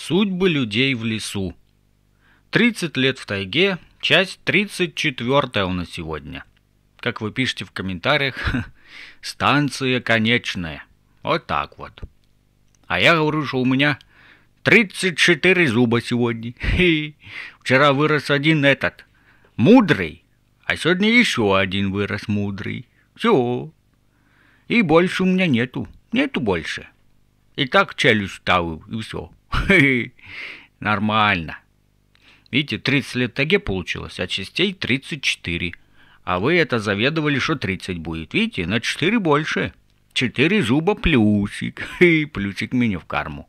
Судьбы людей в лесу. 30 лет в тайге, часть 34 нас сегодня. Как вы пишете в комментариях, станция конечная. Вот так вот. А я говорю, что у меня 34 зуба сегодня. Вчера вырос один этот, мудрый, а сегодня еще один вырос мудрый. Все. И больше у меня нету, нету больше. И так челюсть ставил, и все. Нормально. Видите, 30 лет таге получилось, а частей 34. А вы это заведовали, что 30 будет. Видите, на 4 больше. 4 зуба плюсик. И плюсик меню в карму.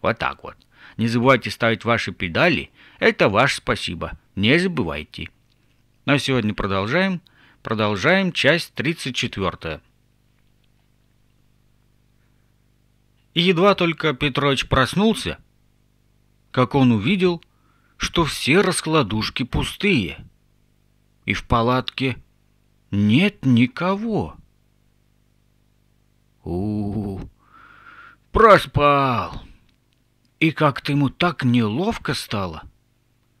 Вот так вот. Не забывайте ставить ваши педали. Это ваше спасибо. Не забывайте. На сегодня продолжаем. Продолжаем часть 34. И едва только Петрович проснулся, как он увидел, что все раскладушки пустые, и в палатке нет никого. У, -у, -у проспал. И как-то ему так неловко стало.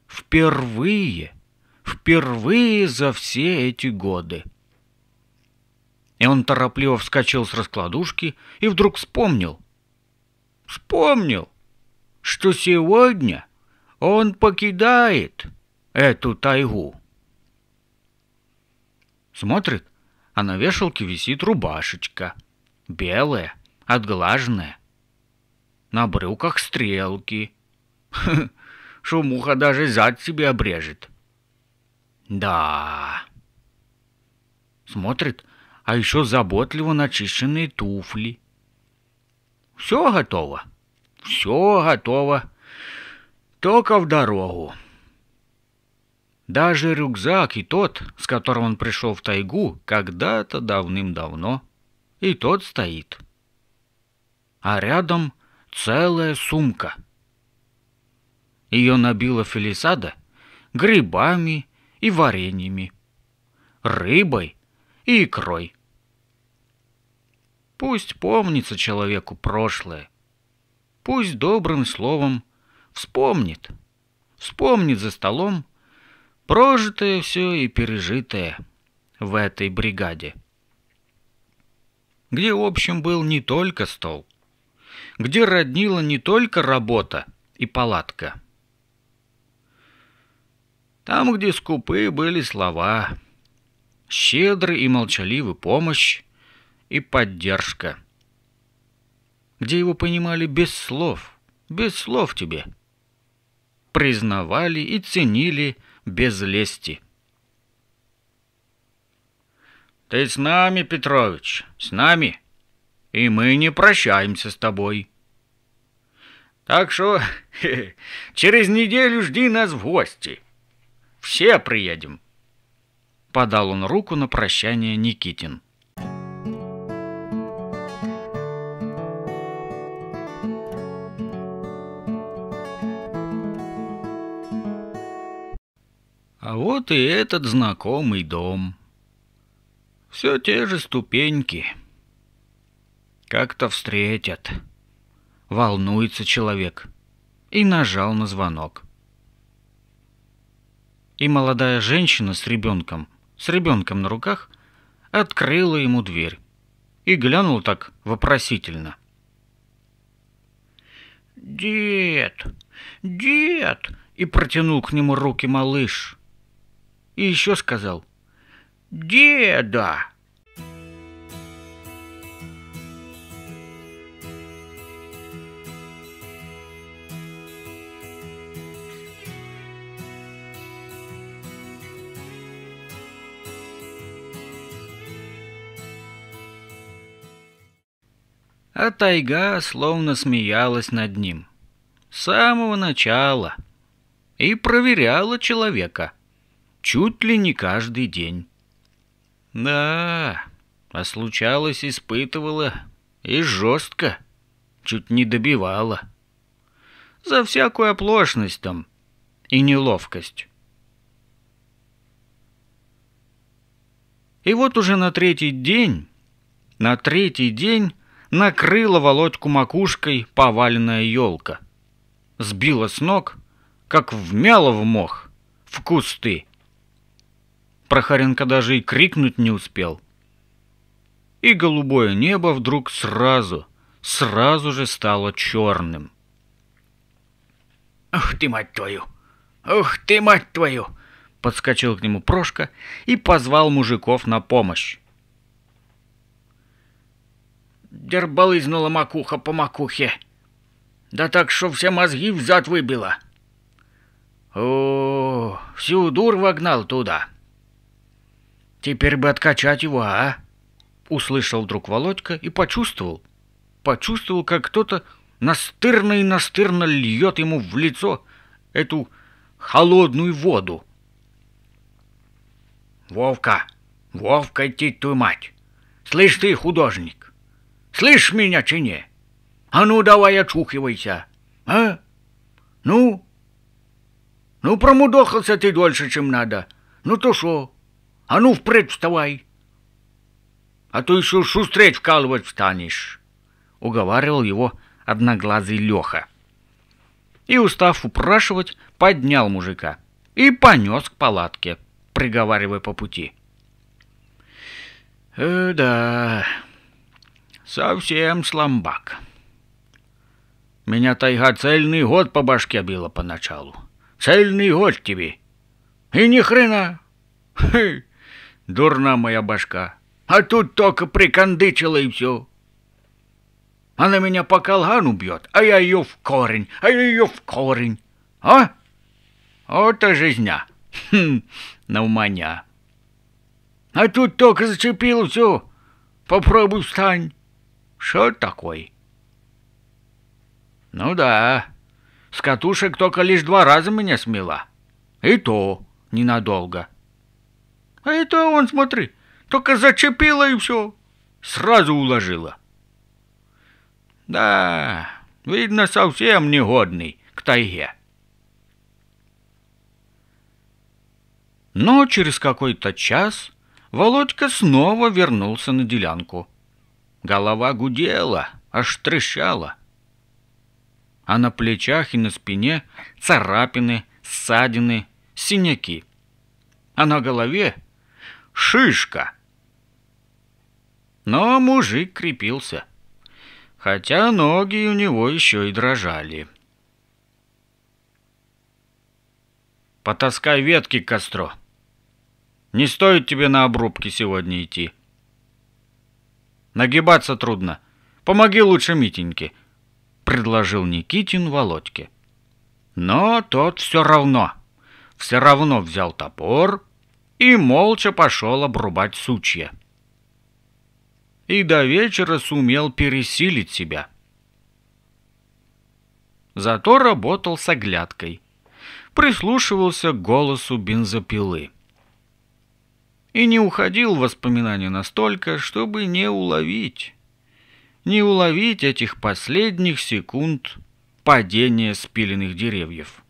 Впервые, впервые за все эти годы. И он торопливо вскочил с раскладушки и вдруг вспомнил, вспомнил, что сегодня он покидает эту тайгу. Смотрит, а на вешалке висит рубашечка, белая, отглаженная. На брюках стрелки. Шумуха даже зад себе обрежет. Да. Смотрит, а еще заботливо начищенные туфли. Все готово? Все готово. Только в дорогу. Даже рюкзак и тот, с которым он пришел в тайгу когда-то давным-давно, и тот стоит. А рядом целая сумка. Ее набила Фелисада грибами и вареньями, рыбой и икрой. Пусть помнится человеку прошлое. Пусть добрым словом вспомнит. Вспомнит за столом прожитое все и пережитое в этой бригаде. Где в общем был не только стол, где роднила не только работа и палатка. Там, где скупы были слова, щедры и молчаливы помощь, и поддержка. Где его понимали без слов, без слов тебе. Признавали и ценили без лести. «Ты с нами, Петрович, с нами, и мы не прощаемся с тобой». Так что через неделю жди нас в гости. Все приедем. Подал он руку на прощание Никитин. А вот и этот знакомый дом. Все те же ступеньки. Как-то встретят. Волнуется человек. И нажал на звонок. И молодая женщина с ребенком, с ребенком на руках, открыла ему дверь и глянула так вопросительно. «Дед! Дед!» и протянул к нему руки малыш и еще сказал «Деда!» А тайга словно смеялась над ним. С самого начала. И проверяла человека – чуть ли не каждый день. Да, а случалось, испытывала и жестко, чуть не добивала. За всякую оплошность там и неловкость. И вот уже на третий день, на третий день накрыла Володьку макушкой поваленная елка. Сбила с ног, как вмяла в мох, в кусты. Прохаренко даже и крикнуть не успел. И голубое небо вдруг сразу, сразу же стало черным. «Ух ты, мать твою! Ух ты, мать твою!» Подскочил к нему Прошка и позвал мужиков на помощь. Дербалызнула макуха по макухе. Да так, что все мозги взад выбила. О, всю дур вогнал туда. Теперь бы откачать его, а? Услышал вдруг Володька и почувствовал. Почувствовал, как кто-то настырно и настырно льет ему в лицо эту холодную воду. Вовка, Вовка, идти твою мать! Слышь ты, художник, слышь меня, чине. А ну давай очухивайся, а? Ну? Ну промудохался ты дольше, чем надо. Ну то шо? А ну, впредь вставай! А то еще шустреть вкалывать встанешь!» — уговаривал его одноглазый Леха. И, устав упрашивать, поднял мужика и понес к палатке, приговаривая по пути. «Э, да, совсем сломбак. Меня тайга цельный год по башке била поначалу. Цельный год тебе. И ни хрена. Хы, Дурна моя башка. А тут только прикандычила и все. Она меня по колгану бьет, а я ее в корень, а я ее в корень. А? Вот и жизня. Хм, навманя. А тут только зацепил все. Попробуй встань. Что такое? Ну да, с катушек только лишь два раза меня смела. И то ненадолго. — а это он, смотри, только зачепило и все. Сразу уложила. Да, видно, совсем негодный к тайге. Но через какой-то час Володька снова вернулся на делянку. Голова гудела, аж трещала. А на плечах и на спине царапины, ссадины, синяки. А на голове шишка. Но мужик крепился, хотя ноги у него еще и дрожали. Потаскай ветки, к костру. Не стоит тебе на обрубки сегодня идти. Нагибаться трудно. Помоги лучше Митеньке, — предложил Никитин Володьке. Но тот все равно, все равно взял топор и молча пошел обрубать сучья. И до вечера сумел пересилить себя. Зато работал с оглядкой. Прислушивался к голосу бензопилы. И не уходил в воспоминания настолько, чтобы не уловить. Не уловить этих последних секунд падения спиленных деревьев.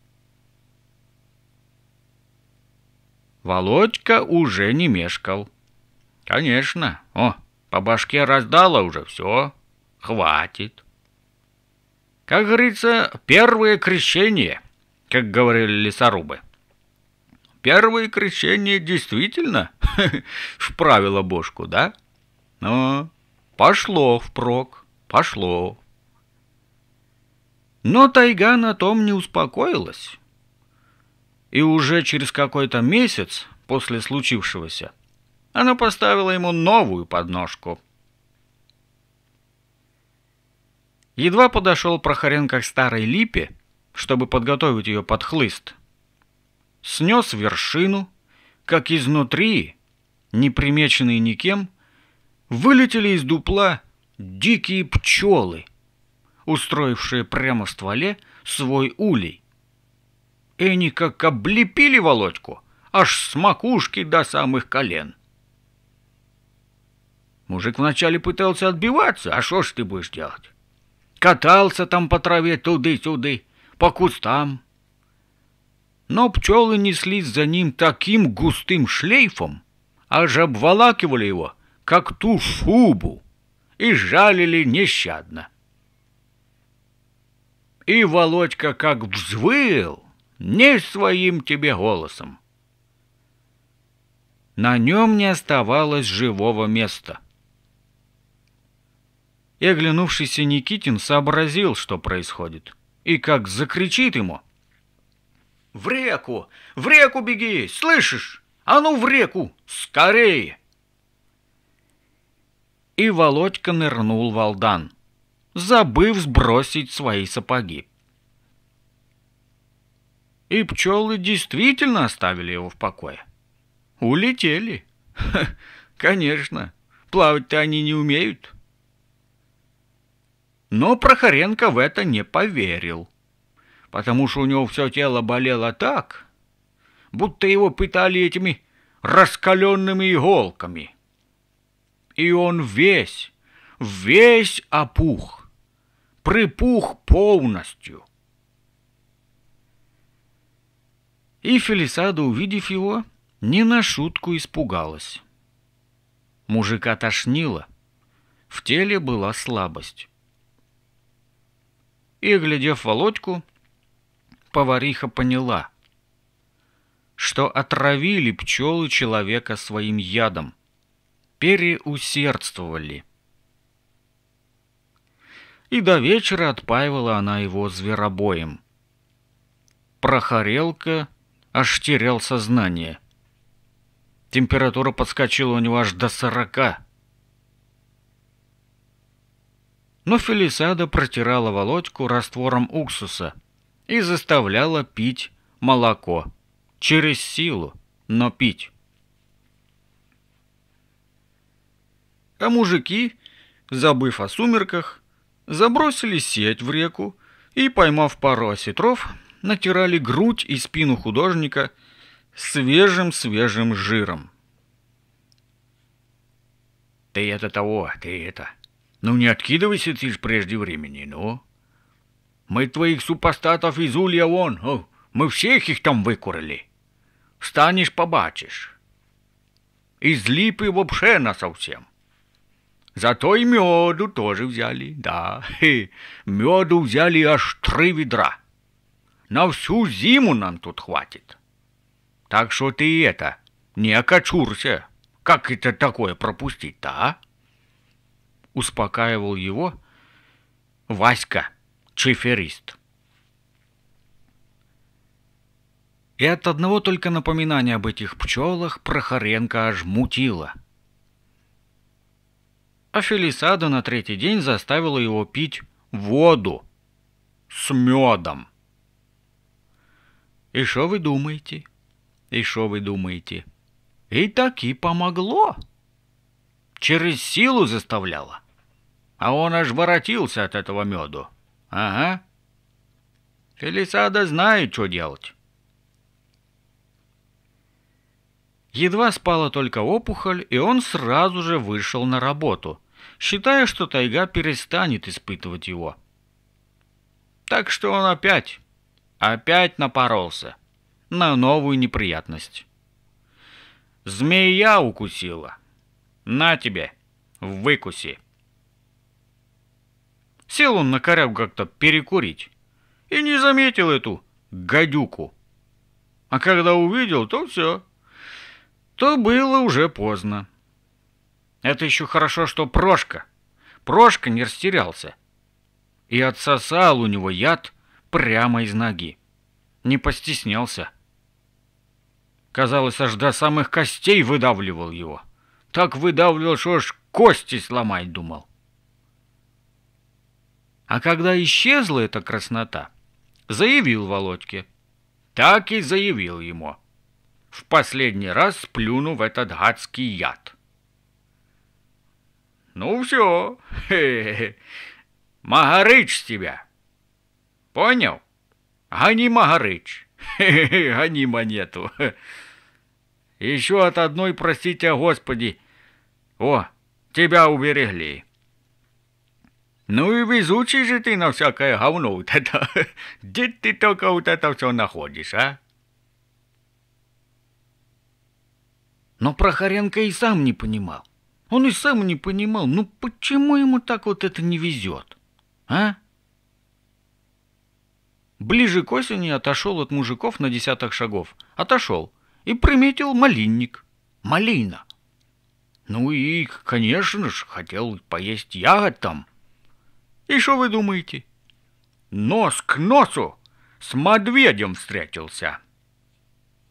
Володька уже не мешкал. «Конечно. О, по башке раздало уже все. Хватит». Как говорится, первое крещение, как говорили лесорубы. Первое крещение действительно вправило бошку, да? Но пошло впрок, пошло. Но тайга на том не успокоилась. И уже через какой-то месяц после случившегося она поставила ему новую подножку. Едва подошел Прохоренко к старой липе, чтобы подготовить ее под хлыст. Снес вершину, как изнутри, непримеченные никем, вылетели из дупла дикие пчелы, устроившие прямо в стволе свой улей. Эни как облепили Володьку, аж с макушки до самых колен. Мужик вначале пытался отбиваться, а что ж ты будешь делать? Катался там по траве туды-сюды, по кустам. Но пчелы неслись за ним таким густым шлейфом, аж обволакивали его, как ту шубу, и жалили нещадно. И Володька как взвыл, не своим тебе голосом. На нем не оставалось живого места. И оглянувшийся Никитин сообразил, что происходит, и как закричит ему. «В реку! В реку беги! Слышишь? А ну в реку! Скорее!» И Володька нырнул в Алдан, забыв сбросить свои сапоги. И пчелы действительно оставили его в покое. Улетели. Ха, конечно, плавать-то они не умеют. Но Прохоренко в это не поверил, потому что у него все тело болело так, будто его пытали этими раскаленными иголками. И он весь, весь опух, припух полностью. И Фелисада, увидев его, не на шутку испугалась. Мужика тошнило. В теле была слабость. И, глядев Володьку, повариха поняла, что отравили пчелы человека своим ядом, переусердствовали. И до вечера отпаивала она его зверобоем. Прохорелка аж терял сознание. Температура подскочила у него аж до сорока. Но Фелисада протирала Володьку раствором уксуса и заставляла пить молоко. Через силу, но пить. А мужики, забыв о сумерках, забросили сеть в реку и, поймав пару осетров, натирали грудь и спину художника свежим-свежим жиром. «Ты это того, ты это. Ну не откидывайся ты ж прежде времени, ну. Мы твоих супостатов из улья вон, о, мы всех их там выкурили. Встанешь, побачишь. Из липы вообще на совсем. Зато и меду тоже взяли, да. Хе, меду взяли аж три ведра на всю зиму нам тут хватит. Так что ты это, не окочурся. Как это такое пропустить-то, а? Успокаивал его Васька, чиферист. И от одного только напоминания об этих пчелах Прохоренко аж мутило. А Фелисада на третий день заставила его пить воду с медом. И что вы думаете? И что вы думаете? И так и помогло. Через силу заставляла. А он аж воротился от этого меду. Ага. Фелисада знает, что делать. Едва спала только опухоль, и он сразу же вышел на работу, считая, что тайга перестанет испытывать его. Так что он опять опять напоролся на новую неприятность. Змея укусила. На тебе, выкуси. Сел он на корягу как-то перекурить и не заметил эту гадюку. А когда увидел, то все. То было уже поздно. Это еще хорошо, что Прошка. Прошка не растерялся. И отсосал у него яд прямо из ноги. Не постеснялся. Казалось, аж до самых костей выдавливал его. Так выдавливал, что аж кости сломать думал. А когда исчезла эта краснота, заявил Володьке. Так и заявил ему. В последний раз сплюну в этот гадский яд. Ну все, хе -хе. Магарыч тебя. Понял? Гони Магарыч. Гони монету. Еще от одной, простите, Господи. О, тебя уберегли. Ну и везучий же ты на всякое говно вот это. Где ты только вот это все находишь, а? Но Прохоренко и сам не понимал. Он и сам не понимал, ну почему ему так вот это не везет, а? Ближе к осени отошел от мужиков на десяток шагов. Отошел. И приметил малинник. Малина. Ну и, конечно же, хотел поесть ягод там. И что вы думаете? Нос к носу с медведем встретился.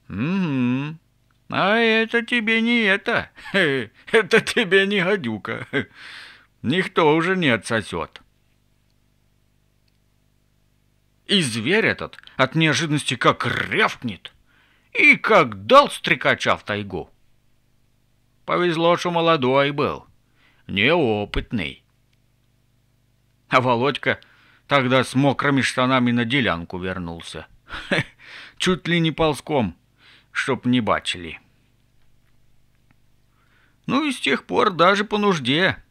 Угу. А это тебе не это. Это тебе не гадюка. Никто уже не отсосет. И зверь этот от неожиданности как рявкнет и как дал стрекача в тайгу. Повезло, что молодой был, неопытный. А Володька тогда с мокрыми штанами на делянку вернулся. Чуть ли не ползком, чтоб не бачили. Ну и с тех пор даже по нужде,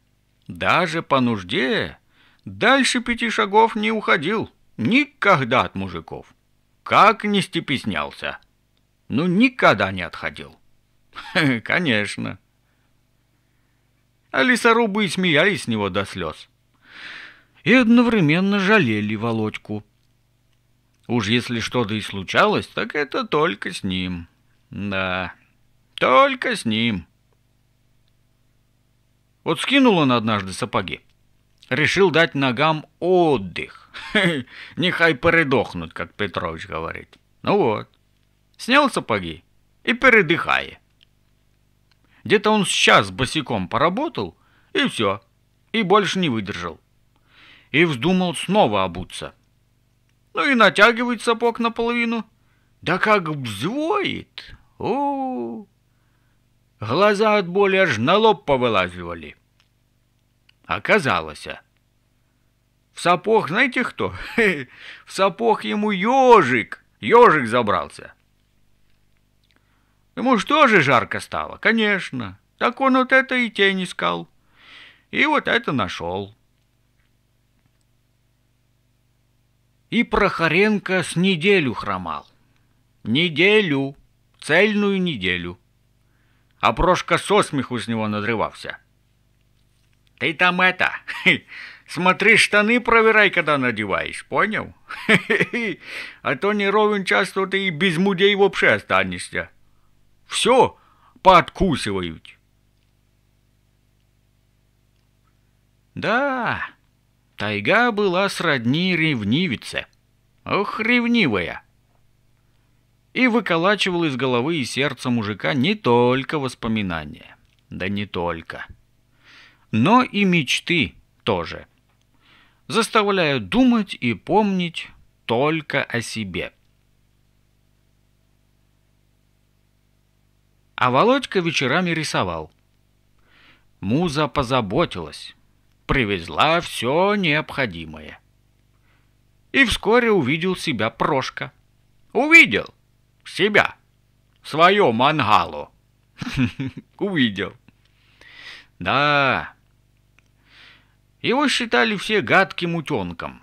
даже по нужде дальше пяти шагов не уходил. Никогда от мужиков. Как не степеснялся. Ну, никогда не отходил. Конечно. А лесорубы и смеялись с него до слез. И одновременно жалели Володьку. Уж если что-то и случалось, так это только с ним. Да, только с ним. Вот скинул он однажды сапоги решил дать ногам отдых. Нехай передохнут, как Петрович говорит. Ну вот, снял сапоги и передыхай. Где-то он сейчас босиком поработал, и все, и больше не выдержал. И вздумал снова обуться. Ну и натягивает сапог наполовину. Да как взвоит! О, -о, -о. Глаза от боли аж на лоб повылазивали. — Оказалось. В сапог знаете кто? В сапог ему ежик. Ежик забрался. Ему что же жарко стало? Конечно. Так он вот это и тень искал. И вот это нашел. И Прохоренко с неделю хромал. Неделю. Цельную неделю. А Прошка со смеху с него надрывался. — ты там это, смотри, штаны проверяй, когда надеваешь, понял? А то не ровен час, то ты и без мудей вообще останешься. Все пооткусывают. Да, тайга была сродни ревнивице. Ох, ревнивая! И выколачивал из головы и сердца мужика не только воспоминания. Да не только. — но и мечты тоже. Заставляют думать и помнить только о себе. А Володька вечерами рисовал. Муза позаботилась, привезла все необходимое. И вскоре увидел себя Прошка. Увидел себя, свое мангалу. Увидел. Да, его считали все гадким утенком,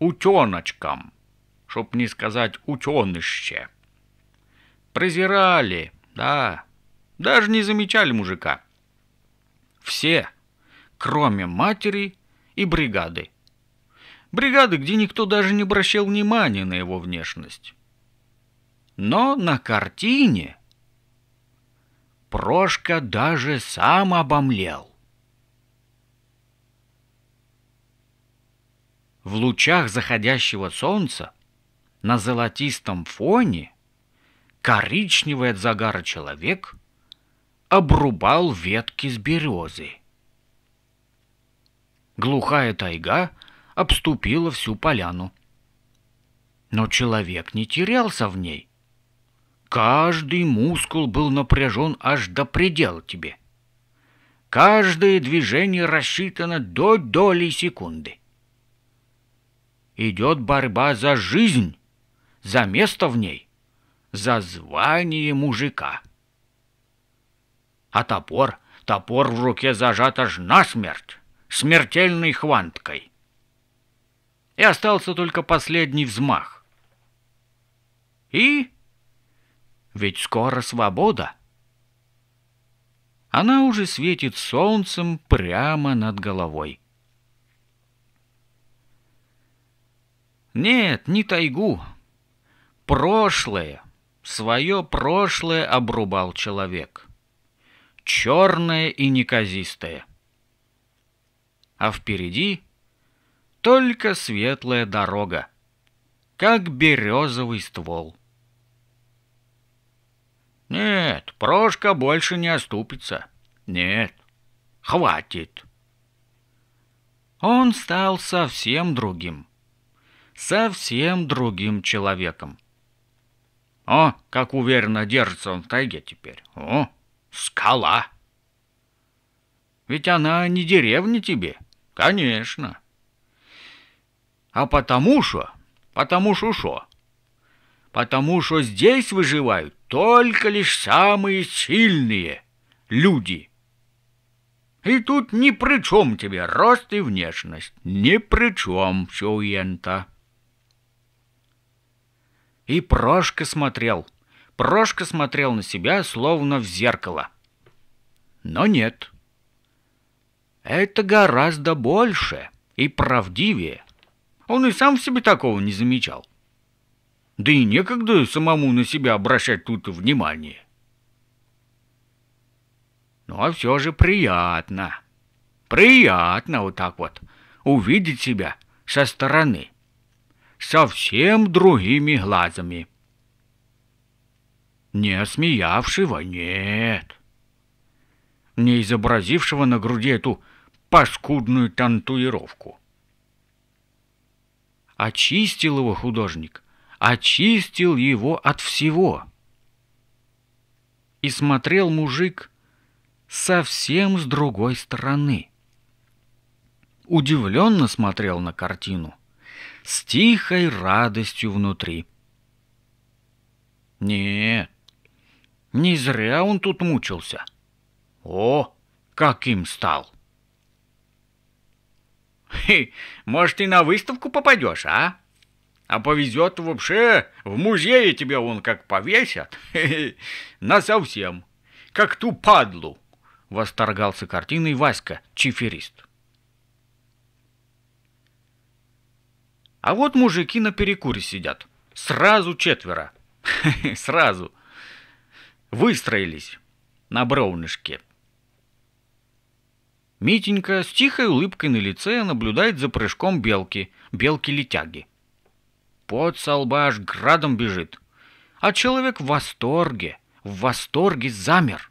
утеночком, чтоб не сказать утеныще. презирали, да, даже не замечали мужика. Все, кроме матери и бригады. Бригады, где никто даже не обращал внимания на его внешность. Но на картине Прошка даже сам обомлел. в лучах заходящего солнца, на золотистом фоне, коричневый от загара человек обрубал ветки с березы. Глухая тайга обступила всю поляну. Но человек не терялся в ней. Каждый мускул был напряжен аж до предела тебе. Каждое движение рассчитано до доли секунды идет борьба за жизнь, за место в ней, за звание мужика. А топор, топор в руке зажат аж насмерть, смертельной хванткой. И остался только последний взмах. И... Ведь скоро свобода. Она уже светит солнцем прямо над головой. Нет, не тайгу. Прошлое, свое прошлое обрубал человек. Черное и неказистое. А впереди только светлая дорога, как березовый ствол. Нет, Прошка больше не оступится. Нет, хватит. Он стал совсем другим совсем другим человеком. О, как уверенно держится он в тайге теперь. О, скала! Ведь она не деревня тебе, конечно. А потому что, потому что что? Потому что здесь выживают только лишь самые сильные люди. И тут ни при чем тебе рост и внешность, ни при чем, Сюента. И Прошка смотрел. Прошка смотрел на себя, словно в зеркало. Но нет. Это гораздо больше и правдивее. Он и сам в себе такого не замечал. Да и некогда самому на себя обращать тут внимание. Но ну, а все же приятно. Приятно вот так вот увидеть себя со стороны совсем другими глазами. Не осмеявшего нет, не изобразившего на груди эту паскудную тантуировку. Очистил его художник, очистил его от всего. И смотрел мужик совсем с другой стороны. Удивленно смотрел на картину – с тихой радостью внутри. Нет, не зря он тут мучился. О, каким стал! Хе, может, и на выставку попадешь, а? А повезет вообще, в музее тебя он как повесят. на совсем, как ту падлу, восторгался картиной Васька, чиферист. А вот мужики на перекуре сидят. Сразу четверо. Сразу. Выстроились на бровнышке. Митенька с тихой улыбкой на лице наблюдает за прыжком белки, белки-летяги. Под солбаш градом бежит. А человек в восторге, в восторге замер,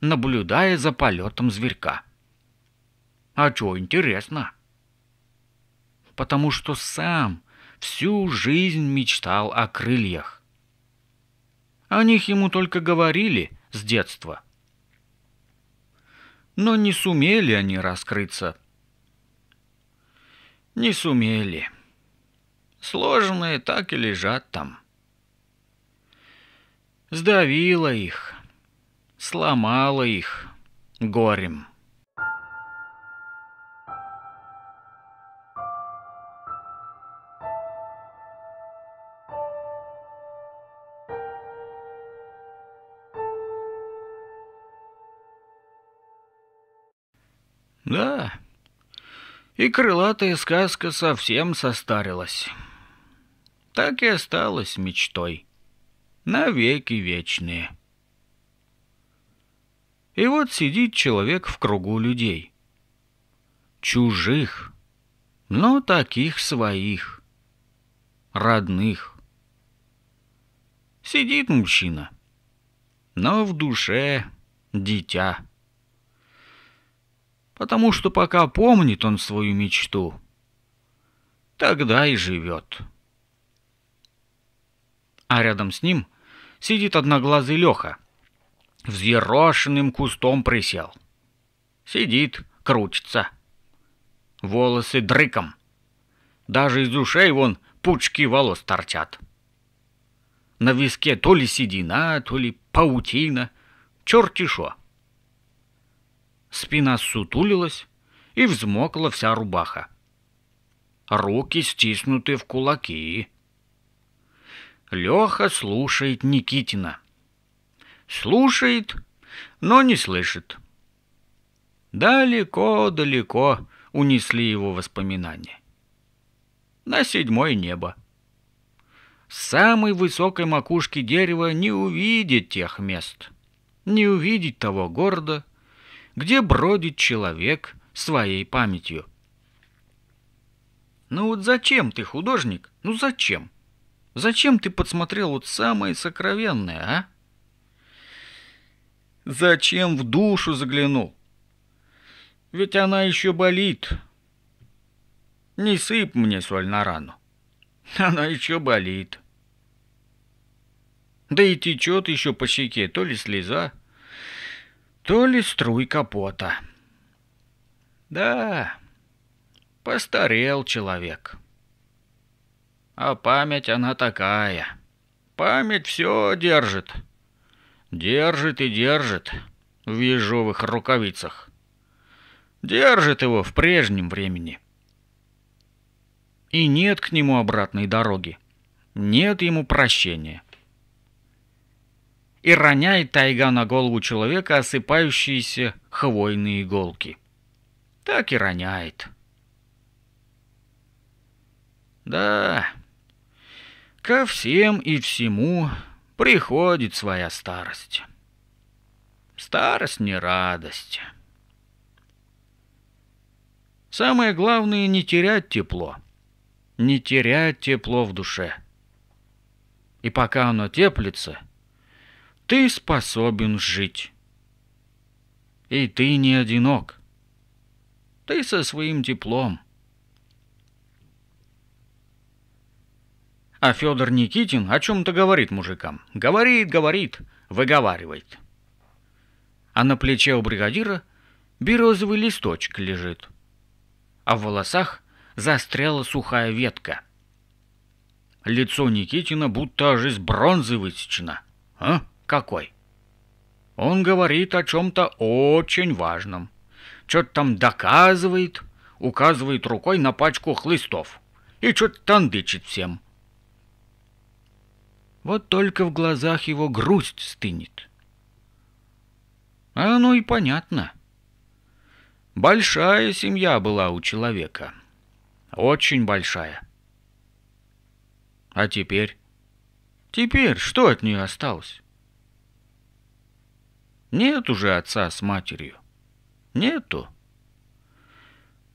наблюдая за полетом зверька. А чё, интересно? потому что сам всю жизнь мечтал о крыльях. О них ему только говорили с детства. Но не сумели они раскрыться. Не сумели. Сложенные так и лежат там. Сдавило их, сломало их горем. Да, и крылатая сказка совсем состарилась. Так и осталась мечтой. Навеки вечные. И вот сидит человек в кругу людей. Чужих, но таких своих, родных. Сидит мужчина, но в душе дитя потому что пока помнит он свою мечту, тогда и живет. А рядом с ним сидит одноглазый Леха, взъерошенным кустом присел. Сидит, крутится. Волосы дрыком. Даже из ушей вон пучки волос торчат. На виске то ли седина, то ли паутина, черти шо. Спина сутулилась и взмокла вся рубаха. Руки стиснуты в кулаки. Леха слушает Никитина. Слушает, но не слышит. Далеко-далеко унесли его воспоминания. На седьмое небо. С самой высокой макушки дерева не увидеть тех мест, не увидеть того города, где бродит человек своей памятью. Ну вот зачем ты художник? Ну зачем? Зачем ты подсмотрел вот самое сокровенное, а? Зачем в душу заглянул? Ведь она еще болит. Не сыпь мне соль на рану. Она еще болит. Да и течет еще по щеке, то ли слеза, то ли струй капота? Да, постарел человек. А память она такая. Память все держит. Держит и держит в ежовых рукавицах. Держит его в прежнем времени. И нет к нему обратной дороги. Нет ему прощения и роняет тайга на голову человека осыпающиеся хвойные иголки. Так и роняет. Да, ко всем и всему приходит своя старость. Старость не радость. Самое главное — не терять тепло. Не терять тепло в душе. И пока оно теплится — ты способен жить. И ты не одинок. Ты со своим теплом. А Федор Никитин о чем-то говорит мужикам. Говорит, говорит, выговаривает. А на плече у бригадира березовый листочек лежит. А в волосах застряла сухая ветка. Лицо Никитина будто аж из бронзы высечено. А? Какой? Он говорит о чем-то очень важном. Что-то там доказывает, указывает рукой на пачку хлыстов и что-то тандычит всем. Вот только в глазах его грусть стынет. А ну и понятно. Большая семья была у человека. Очень большая. А теперь? Теперь что от нее осталось? Нет уже отца с матерью. Нету.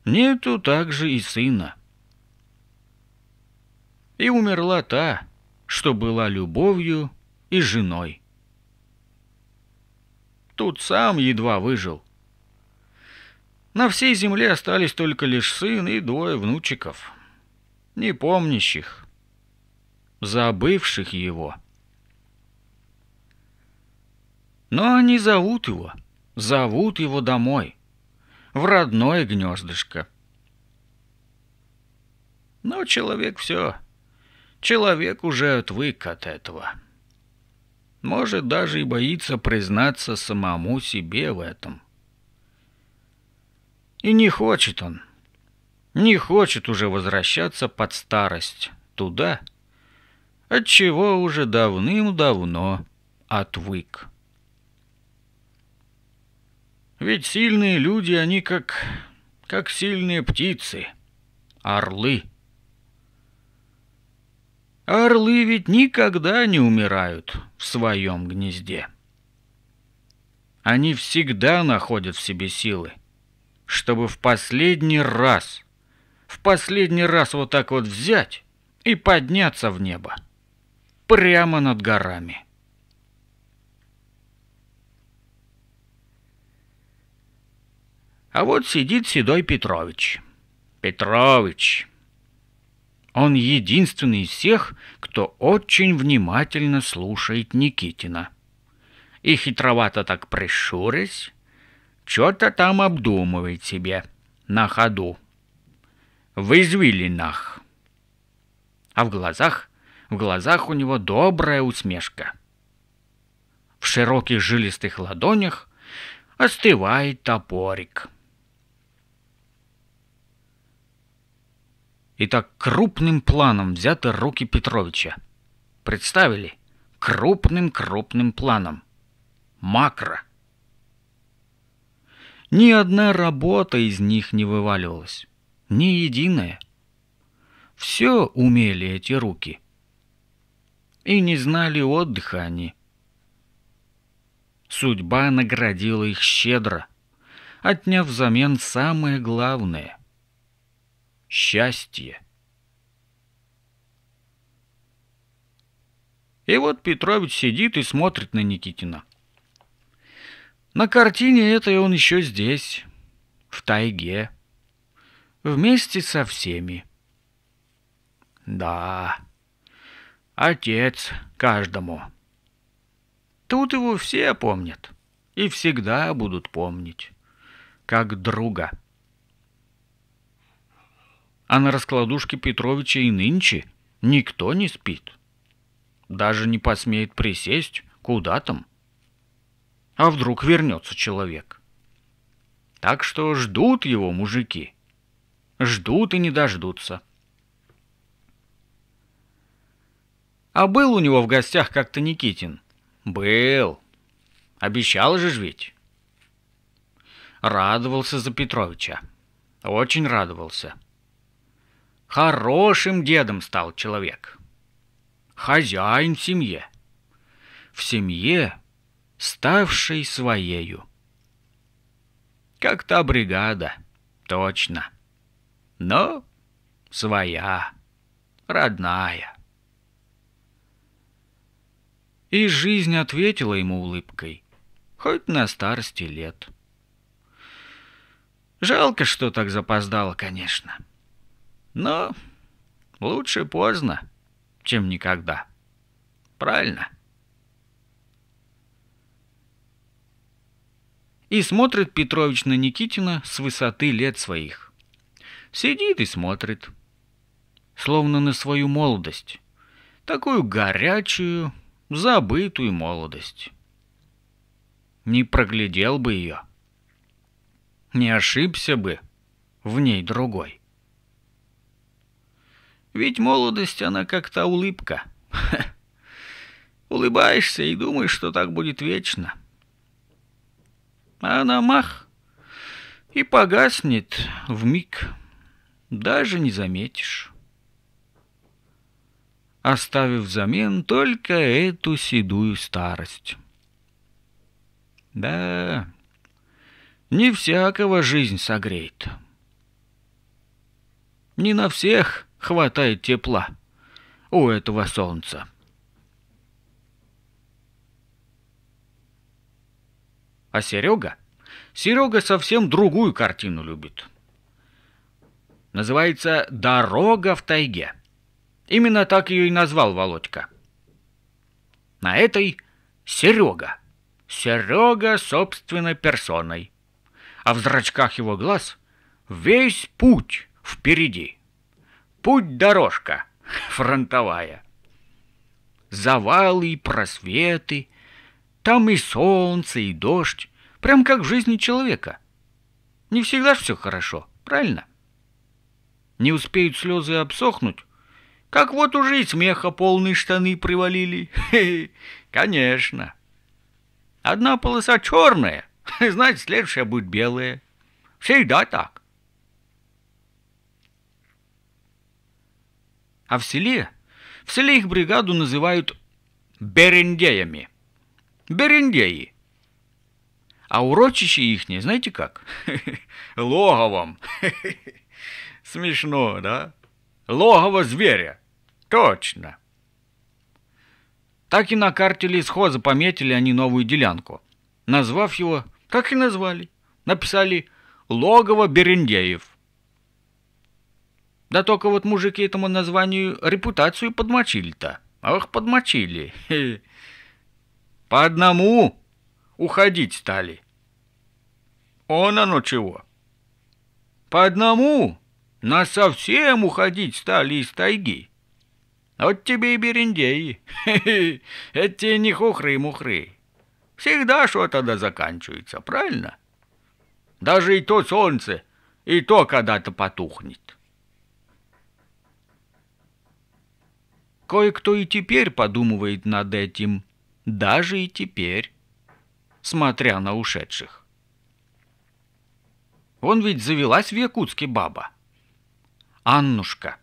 Нету также и сына. И умерла та, что была любовью и женой. Тут сам едва выжил. На всей земле остались только лишь сын и двое внучиков, не помнящих, забывших его. — но они зовут его, зовут его домой, в родное гнездышко. Но человек все, человек уже отвык от этого. Может, даже и боится признаться самому себе в этом. И не хочет он, не хочет уже возвращаться под старость туда, от чего уже давным-давно отвык. Ведь сильные люди, они как... как сильные птицы. Орлы. орлы ведь никогда не умирают в своем гнезде. Они всегда находят в себе силы, чтобы в последний раз, в последний раз вот так вот взять и подняться в небо, прямо над горами. А вот сидит Седой Петрович. Петрович. Он единственный из всех, кто очень внимательно слушает Никитина. И хитровато так прищурясь, что-то там обдумывает себе на ходу. Вызвили нах. А в глазах, в глазах у него добрая усмешка. В широких жилистых ладонях остывает топорик. Итак, крупным планом взяты руки Петровича. Представили? Крупным-крупным планом. Макро. Ни одна работа из них не вываливалась. Ни единая. Все умели эти руки. И не знали отдыха они. Судьба наградила их щедро, отняв взамен самое главное — счастье. И вот Петрович сидит и смотрит на Никитина. На картине этой он еще здесь, в тайге, вместе со всеми. Да, отец каждому. Тут его все помнят и всегда будут помнить, как друга а на раскладушке Петровича и нынче никто не спит. Даже не посмеет присесть, куда там. А вдруг вернется человек. Так что ждут его мужики. Ждут и не дождутся. А был у него в гостях как-то Никитин? Был. Обещал же жить. Радовался за Петровича. Очень радовался. — Хорошим дедом стал человек. Хозяин в семье. В семье, ставшей своею. Как та бригада, точно. Но своя, родная. И жизнь ответила ему улыбкой, хоть на старости лет. Жалко, что так запоздало, конечно. — но лучше поздно, чем никогда. Правильно? И смотрит Петрович на Никитина с высоты лет своих. Сидит и смотрит, словно на свою молодость. Такую горячую, забытую молодость. Не проглядел бы ее. Не ошибся бы в ней другой. Ведь молодость, она как та улыбка. Улыбаешься и думаешь, что так будет вечно. А она мах и погаснет в миг, даже не заметишь. Оставив взамен только эту седую старость. Да, не всякого жизнь согреет. Не на всех — хватает тепла у этого солнца. А Серега? Серега совсем другую картину любит. Называется «Дорога в тайге». Именно так ее и назвал Володька. На этой Серега. Серега собственной персоной. А в зрачках его глаз весь путь впереди путь-дорожка фронтовая. Завалы и просветы, там и солнце, и дождь, прям как в жизни человека. Не всегда все хорошо, правильно? Не успеют слезы обсохнуть, как вот уже и смеха полные штаны привалили. Хе -хе, конечно. Одна полоса черная, значит, следующая будет белая. Всегда так. А в селе, в селе их бригаду называют берендеями. Берендеи. А урочище ихнее, знаете как? Логовом. Смешно, да? Логово зверя. Точно. Так и на карте лесхоза пометили они новую делянку, назвав его, как и назвали. Написали «Логово Берендеев». Да только вот мужики этому названию репутацию подмочили-то. Ах, подмочили. Хе. По одному уходить стали. Он оно чего. По одному нас совсем уходить стали из тайги. Вот тебе и берендеи. эти тебе не хухры-мухры. Всегда что-то да заканчивается, правильно? Даже и то солнце, и то когда-то потухнет. Кое-кто и теперь подумывает над этим, даже и теперь, смотря на ушедших. Он ведь завелась в Якутске баба. Аннушка.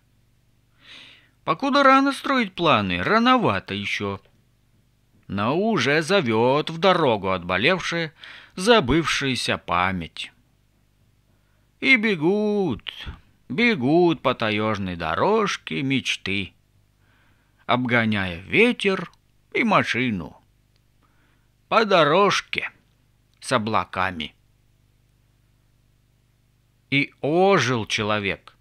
Покуда рано строить планы, рановато еще. Но уже зовет в дорогу отболевшая, забывшаяся память. И бегут, бегут по таежной дорожке мечты обгоняя ветер и машину. По дорожке с облаками. И ожил человек.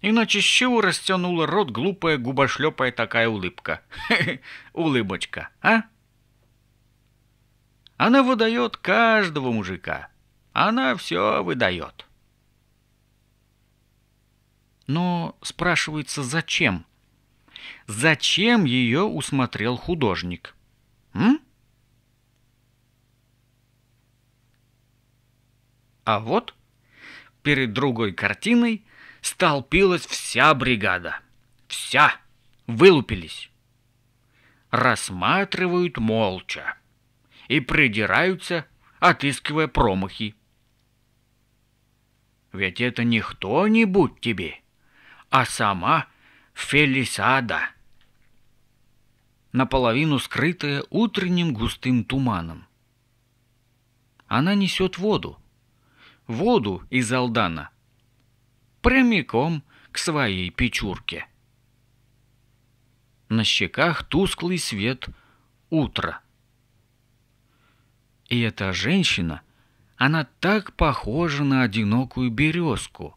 Иначе с чего растянула рот глупая губошлепая такая улыбка? Улыбочка, а? Она выдает каждого мужика. Она все выдает. Но спрашивается, зачем? зачем ее усмотрел художник? М? А вот перед другой картиной столпилась вся бригада. Вся. Вылупились. Рассматривают молча и придираются, отыскивая промахи. Ведь это не кто-нибудь тебе, а сама Фелисада, наполовину скрытая утренним густым туманом. Она несет воду, воду из Алдана, прямиком к своей печурке. На щеках тусклый свет утра. И эта женщина, она так похожа на одинокую березку,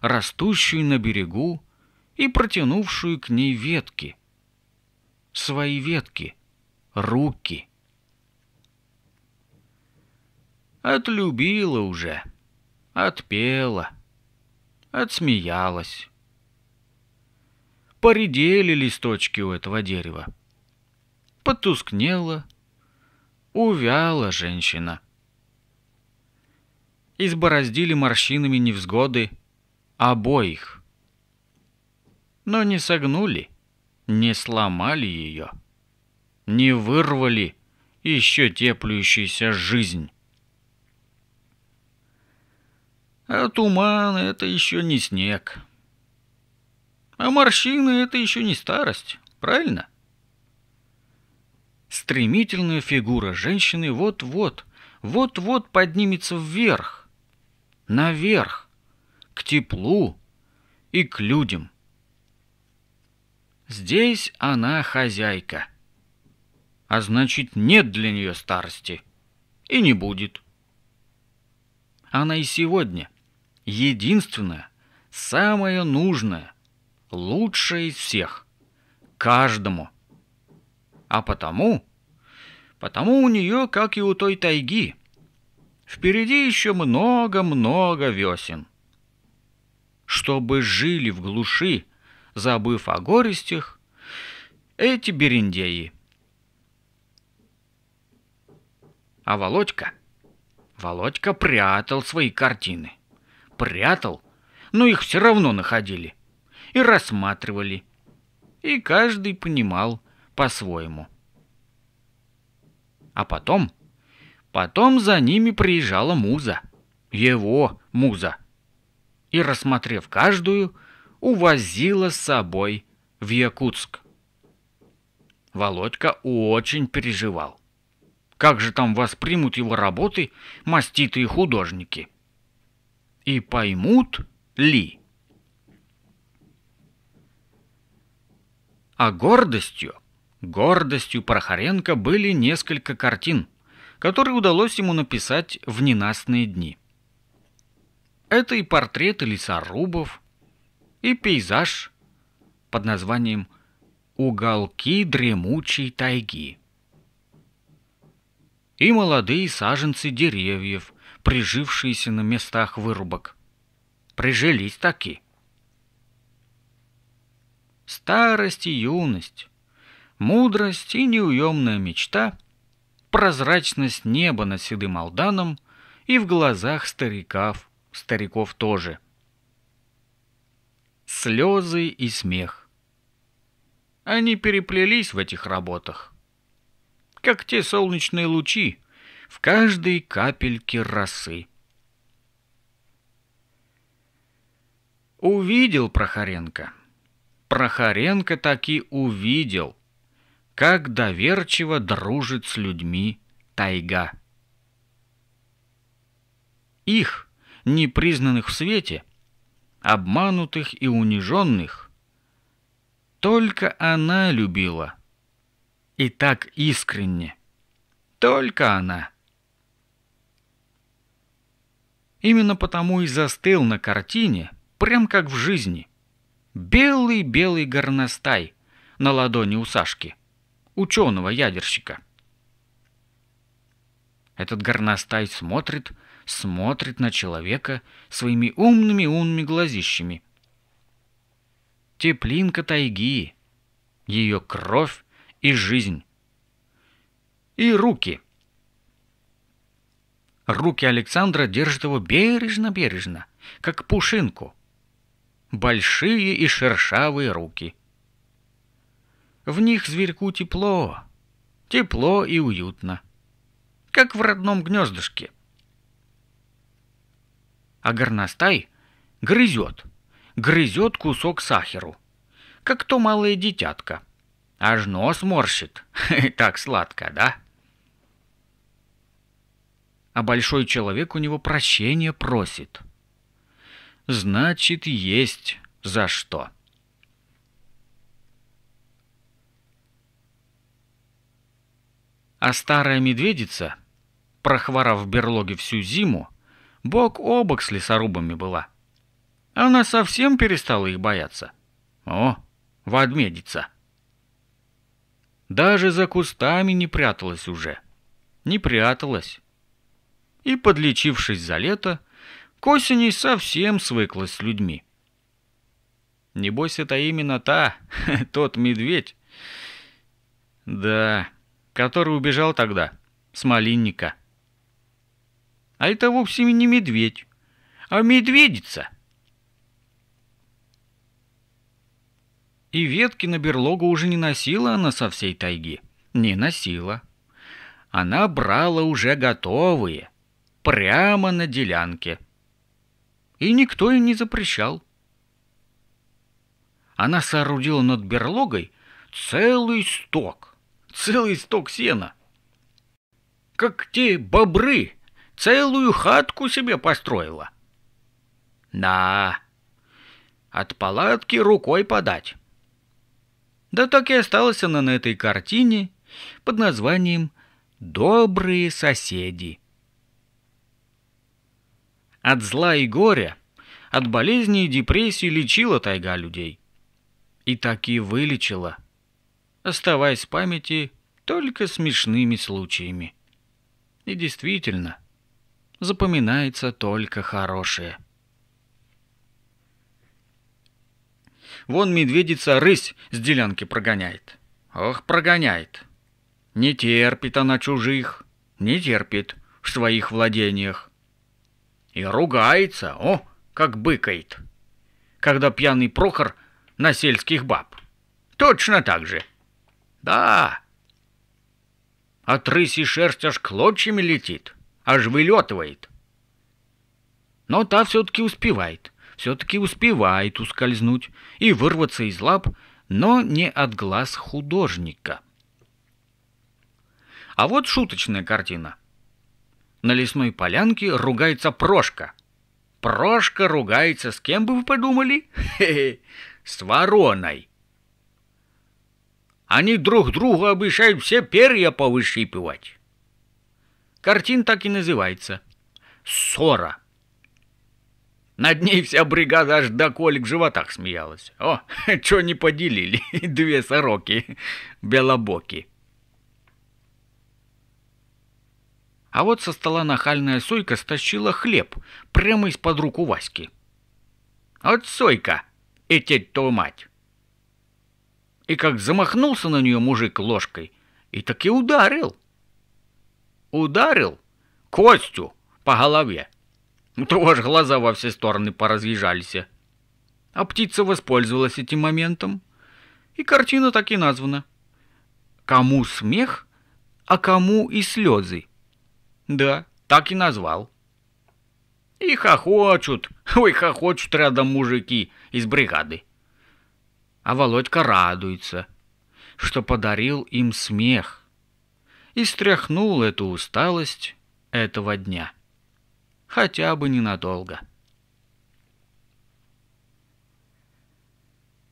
растущую на берегу и протянувшую к ней ветки. Свои ветки, руки. Отлюбила уже, отпела, отсмеялась. Поредели листочки у этого дерева. Потускнела, увяла женщина. Избороздили морщинами невзгоды обоих но не согнули, не сломали ее, не вырвали еще теплющуюся жизнь. А туман — это еще не снег. А морщины — это еще не старость, правильно? Стремительная фигура женщины вот-вот, вот-вот поднимется вверх, наверх, к теплу и к людям. Здесь она хозяйка. А значит, нет для нее старости. И не будет. Она и сегодня единственная, самая нужная, лучшая из всех. Каждому. А потому... Потому у нее, как и у той тайги, впереди еще много-много весен. Чтобы жили в глуши, забыв о горестях, эти берендеи. А Володька? Володька прятал свои картины. Прятал, но их все равно находили. И рассматривали. И каждый понимал по-своему. А потом... Потом за ними приезжала муза. Его муза. И, рассмотрев каждую, увозила с собой в Якутск. Володька очень переживал. Как же там воспримут его работы маститые художники? И поймут ли? А гордостью, гордостью Прохоренко были несколько картин, которые удалось ему написать в ненастные дни. Это и портреты лесорубов, и пейзаж под названием «Уголки дремучей тайги». И молодые саженцы деревьев, прижившиеся на местах вырубок. Прижились таки. Старость и юность, мудрость и неуемная мечта, прозрачность неба над седым алданом и в глазах стариков, стариков тоже — слезы и смех. Они переплелись в этих работах, как те солнечные лучи в каждой капельке росы. Увидел Прохоренко. Прохоренко таки увидел, как доверчиво дружит с людьми тайга. Их, непризнанных в свете, обманутых и униженных. Только она любила. И так искренне. Только она. Именно потому и застыл на картине, прям как в жизни. Белый-белый горностай на ладони у Сашки, ученого-ядерщика. Этот горностай смотрит, смотрит на человека своими умными-умными глазищами. Теплинка тайги, ее кровь и жизнь. И руки. Руки Александра держат его бережно-бережно, как пушинку. Большие и шершавые руки. В них зверьку тепло, тепло и уютно, как в родном гнездышке. — а горностай грызет, грызет кусок сахару, как то малое детятка. Аж нос морщит, так сладко, да? А большой человек у него прощения просит. Значит, есть за что. А старая медведица, прохворав в берлоге всю зиму, бок о бок с лесорубами была. Она совсем перестала их бояться. О, водмедица! Даже за кустами не пряталась уже. Не пряталась. И, подлечившись за лето, к осени совсем свыклась с людьми. Небось, это именно та, тот медведь. Да, который убежал тогда, с малинника. А это вовсе не медведь, а медведица. И ветки на берлогу уже не носила она со всей тайги. Не носила. Она брала уже готовые, прямо на делянке. И никто и не запрещал. Она соорудила над берлогой целый сток, целый сток сена. Как те бобры, Целую хатку себе построила. Да, от палатки рукой подать. Да так и осталась она на этой картине под названием «Добрые соседи». От зла и горя, от болезней и депрессии лечила тайга людей. И таки вылечила, оставаясь в памяти только смешными случаями. И действительно, запоминается только хорошее. Вон медведица рысь с делянки прогоняет. Ох, прогоняет. Не терпит она чужих, не терпит в своих владениях. И ругается, о, как быкает, когда пьяный Прохор на сельских баб. Точно так же. Да. От рыси шерсть аж клочьями летит аж вылетывает. Но та все-таки успевает, все-таки успевает ускользнуть и вырваться из лап, но не от глаз художника. А вот шуточная картина. На лесной полянке ругается Прошка. Прошка ругается с кем бы вы подумали? Хе -хе, с вороной. Они друг другу обещают все перья повыщипывать. Картин так и называется. Ссора. Над ней вся бригада аж до колик в животах смеялась. О, что не поделили, две сороки белобоки. А вот со стола нахальная Сойка стащила хлеб прямо из-под руку Васьки. «От Сойка! Этеть-то мать!» И как замахнулся на нее мужик ложкой, и так и ударил. Ударил Костю по голове. Ну, то ж глаза во все стороны поразъезжались. А птица воспользовалась этим моментом. И картина так и названа. Кому смех, а кому и слезы. Да, так и назвал. И хохочут, ой, хохочут рядом мужики из бригады. А Володька радуется, что подарил им смех и стряхнул эту усталость этого дня. Хотя бы ненадолго.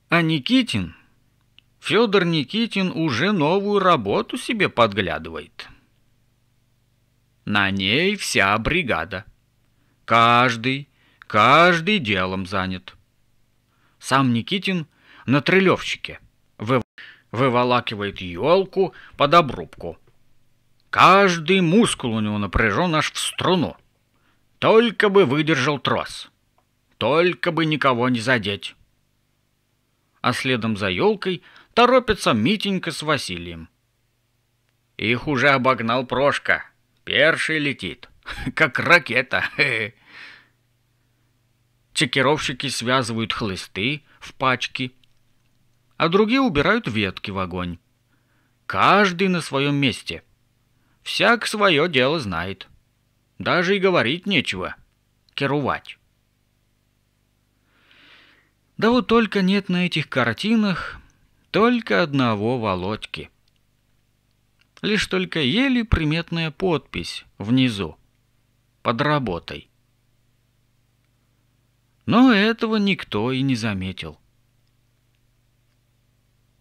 А Никитин, Федор Никитин уже новую работу себе подглядывает. На ней вся бригада. Каждый, каждый делом занят. Сам Никитин на трелевщике выволакивает елку под обрубку – Каждый мускул у него напряжен аж в струну. Только бы выдержал трос. Только бы никого не задеть. А следом за елкой торопятся Митенька с Василием. Их уже обогнал Прошка. Перший летит. Как ракета. Чекировщики связывают хлысты в пачки, а другие убирают ветки в огонь. Каждый на своем месте — Всяк свое дело знает. Даже и говорить нечего. Керувать. Да вот только нет на этих картинах только одного Володьки. Лишь только еле приметная подпись внизу. Под работой. Но этого никто и не заметил.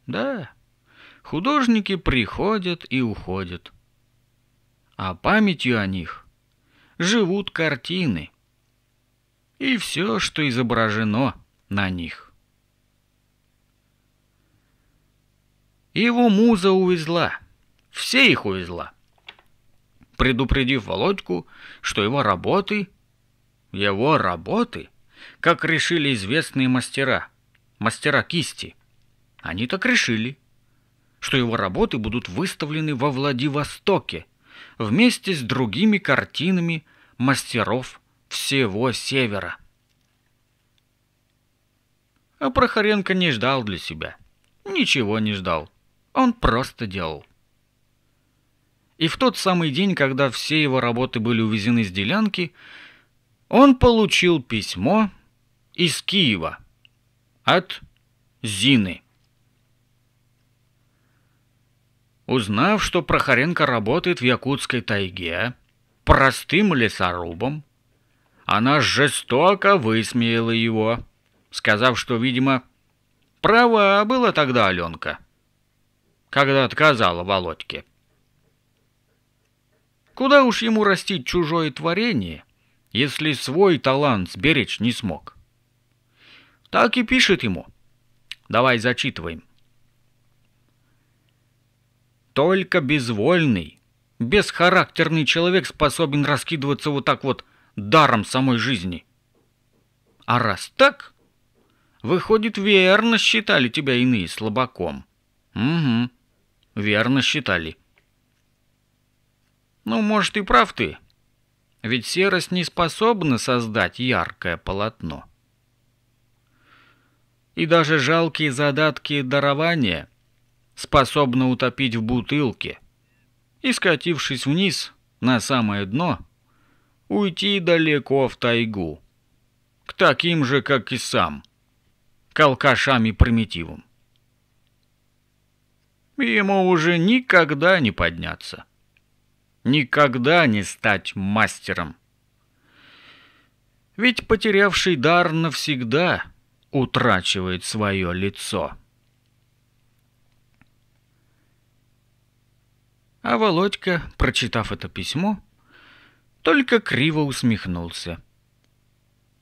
Да, художники приходят и уходят а памятью о них живут картины и все, что изображено на них. Его муза увезла, все их увезла, предупредив Володьку, что его работы, его работы, как решили известные мастера, мастера кисти, они так решили, что его работы будут выставлены во Владивостоке – вместе с другими картинами мастеров всего Севера. А Прохоренко не ждал для себя. Ничего не ждал. Он просто делал. И в тот самый день, когда все его работы были увезены с делянки, он получил письмо из Киева от Зины. Узнав, что Прохоренко работает в Якутской тайге простым лесорубом, она жестоко высмеяла его, сказав, что, видимо, права была тогда Аленка, когда отказала Володьке. Куда уж ему растить чужое творение, если свой талант сберечь не смог? Так и пишет ему. Давай зачитываем. Только безвольный, бесхарактерный человек способен раскидываться вот так вот даром самой жизни. А раз так, выходит, верно считали тебя иные слабаком. Угу, верно считали. Ну, может, и прав ты. Ведь серость не способна создать яркое полотно. И даже жалкие задатки и дарования – способна утопить в бутылке, и, скатившись вниз на самое дно, уйти далеко в тайгу, к таким же, как и сам, к алкашам и примитивам. Ему уже никогда не подняться, никогда не стать мастером. Ведь потерявший дар навсегда утрачивает свое лицо. А Володька, прочитав это письмо, только криво усмехнулся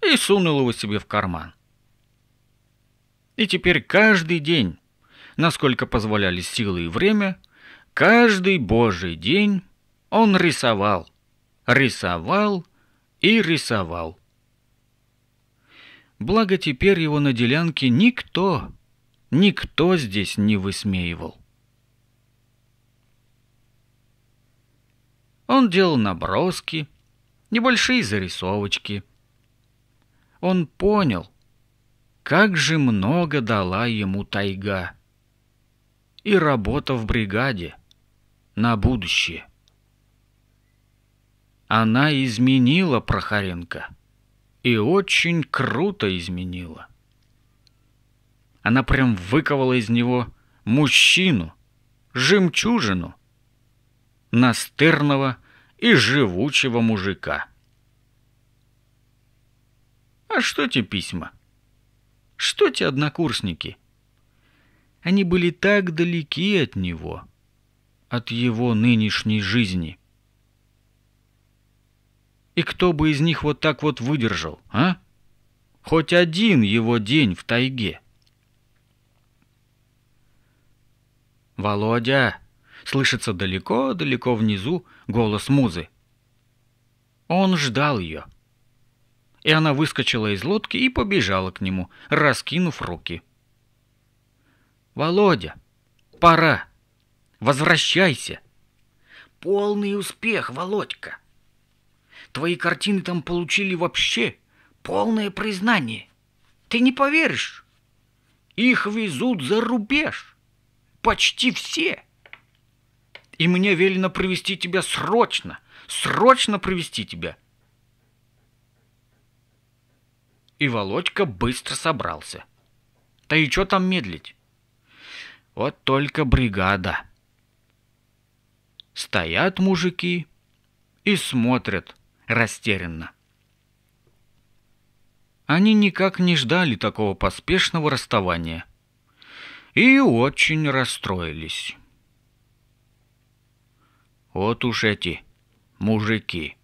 и сунул его себе в карман. И теперь каждый день, насколько позволяли силы и время, каждый божий день он рисовал, рисовал и рисовал. Благо теперь его на делянке никто, никто здесь не высмеивал. Он делал наброски, небольшие зарисовочки. Он понял, как же много дала ему тайга. И работа в бригаде на будущее. Она изменила Прохоренко и очень круто изменила. Она прям выковала из него мужчину, жемчужину — настырного и живучего мужика. А что те письма? Что те однокурсники? Они были так далеки от него, от его нынешней жизни. И кто бы из них вот так вот выдержал, а? Хоть один его день в тайге. «Володя!» слышится далеко-далеко внизу голос музы. Он ждал ее. И она выскочила из лодки и побежала к нему, раскинув руки. «Володя, пора! Возвращайся!» «Полный успех, Володька! Твои картины там получили вообще полное признание. Ты не поверишь!» Их везут за рубеж. Почти все и мне велено провести тебя срочно, срочно провести тебя. И Володька быстро собрался. Да и что там медлить? Вот только бригада. Стоят мужики и смотрят растерянно. Они никак не ждали такого поспешного расставания. И очень расстроились. Вот уж эти мужики.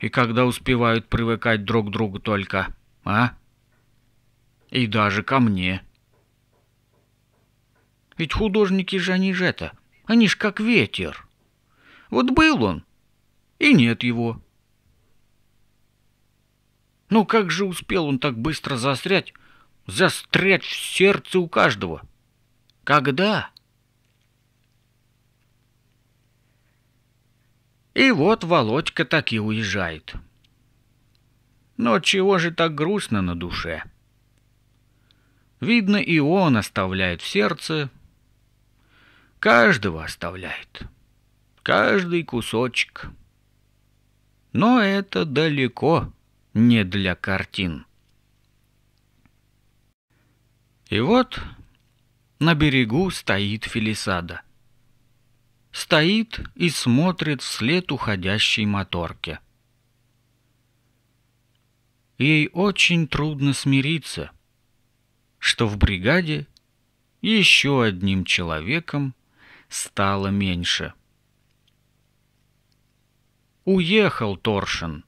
И когда успевают привыкать друг к другу только, а? И даже ко мне. Ведь художники же они же это, они ж как ветер. Вот был он, и нет его. Ну как же успел он так быстро застрять, застрять в сердце у каждого? Когда? Когда? И вот Володька таки уезжает. Но чего же так грустно на душе? Видно, и он оставляет в сердце. Каждого оставляет. Каждый кусочек. Но это далеко не для картин. И вот на берегу стоит Филисада стоит и смотрит вслед уходящей моторке. Ей очень трудно смириться, что в бригаде еще одним человеком стало меньше. Уехал Торшин.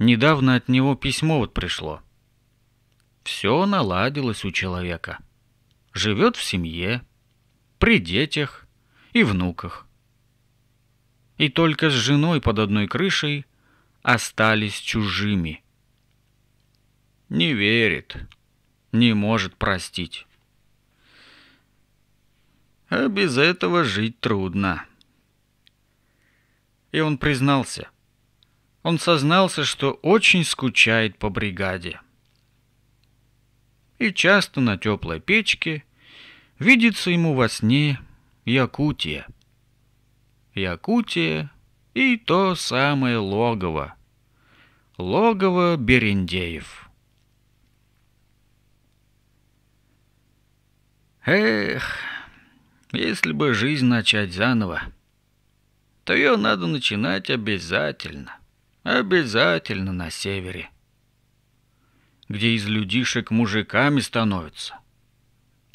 Недавно от него письмо вот пришло. Все наладилось у человека. Живет в семье, при детях и внуках. И только с женой под одной крышей остались чужими. Не верит, не может простить. А без этого жить трудно. И он признался. Он сознался, что очень скучает по бригаде. И часто на теплой печке – Видится ему во сне Якутия. Якутия и то самое логово. Логово Берендеев. Эх, если бы жизнь начать заново, то ее надо начинать обязательно. Обязательно на севере. Где из людишек мужиками становятся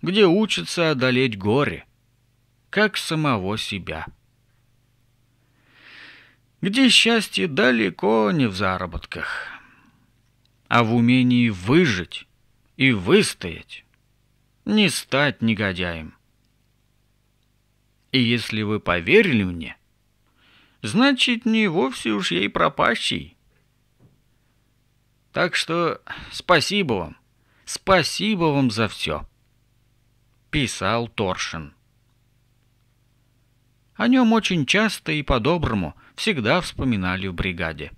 где учится одолеть горе, как самого себя. Где счастье далеко не в заработках, а в умении выжить и выстоять, не стать негодяем. И если вы поверили мне, значит, не вовсе уж ей пропащий. Так что спасибо вам, спасибо вам за все писал Торшин. О нем очень часто и по-доброму всегда вспоминали в бригаде.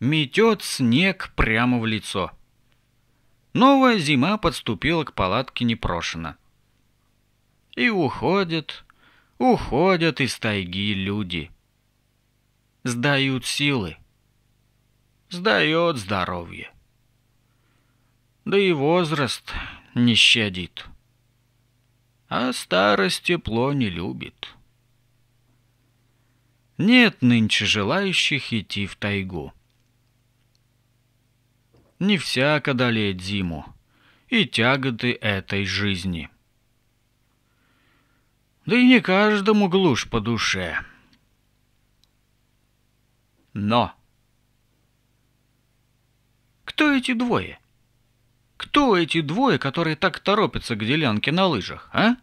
Метет снег прямо в лицо. Новая зима подступила к палатке непрошено. И уходят, уходят из тайги люди. Сдают силы. Сдает здоровье да и возраст не щадит. А старость тепло не любит. Нет нынче желающих идти в тайгу. Не всяко долеет зиму и тяготы этой жизни. Да и не каждому глушь по душе. Но! Кто эти двое? — кто эти двое, которые так торопятся к делянке на лыжах, а?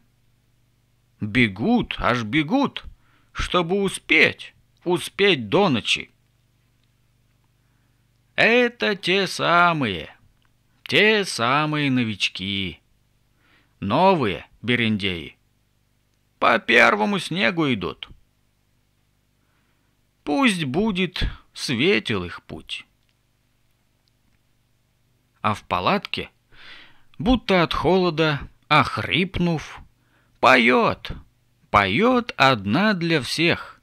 Бегут, аж бегут, чтобы успеть, успеть до ночи. Это те самые, те самые новички, новые берендеи. По первому снегу идут. Пусть будет светил их путь а в палатке, будто от холода, охрипнув, поет, поет одна для всех,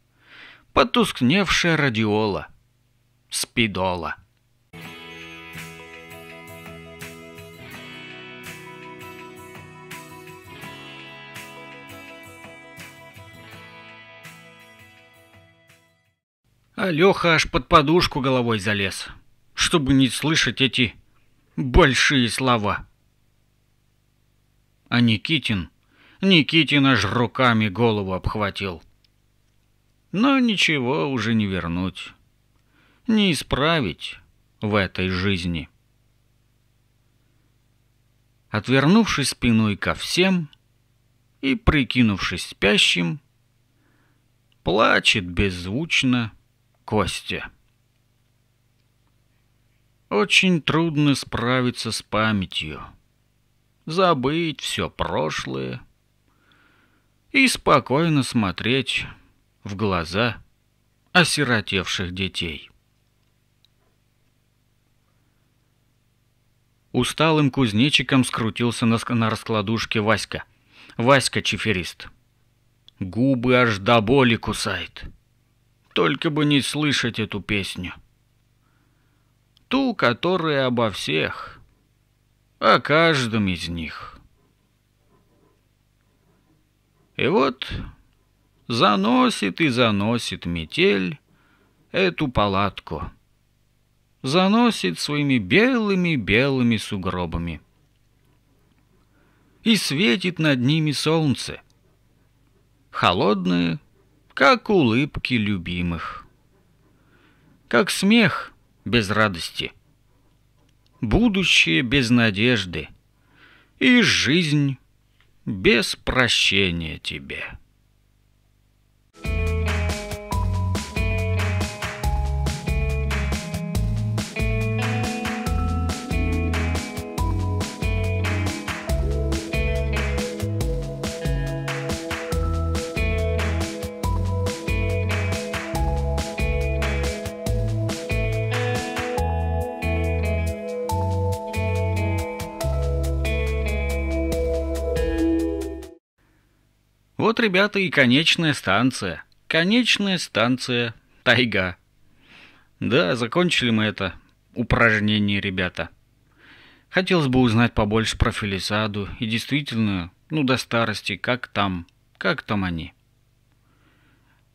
потускневшая радиола, спидола. Алёха аж под подушку головой залез, чтобы не слышать эти Большие слова. А Никитин... Никитин аж руками голову обхватил. Но ничего уже не вернуть. Не исправить в этой жизни. Отвернувшись спиной ко всем и прикинувшись спящим, плачет беззвучно Костя очень трудно справиться с памятью, забыть все прошлое и спокойно смотреть в глаза осиротевших детей. Усталым кузнечиком скрутился на, на раскладушке Васька. Васька-чиферист. Губы аж до боли кусает. Только бы не слышать эту песню ту, которая обо всех, о каждом из них. И вот заносит и заносит метель эту палатку, заносит своими белыми-белыми сугробами. И светит над ними солнце, холодное, как улыбки любимых, как смех без радости, будущее без надежды и жизнь без прощения тебе. Thank you. Вот, ребята, и конечная станция. Конечная станция Тайга. Да, закончили мы это упражнение, ребята. Хотелось бы узнать побольше про Фелисаду и действительно, ну до старости, как там, как там они.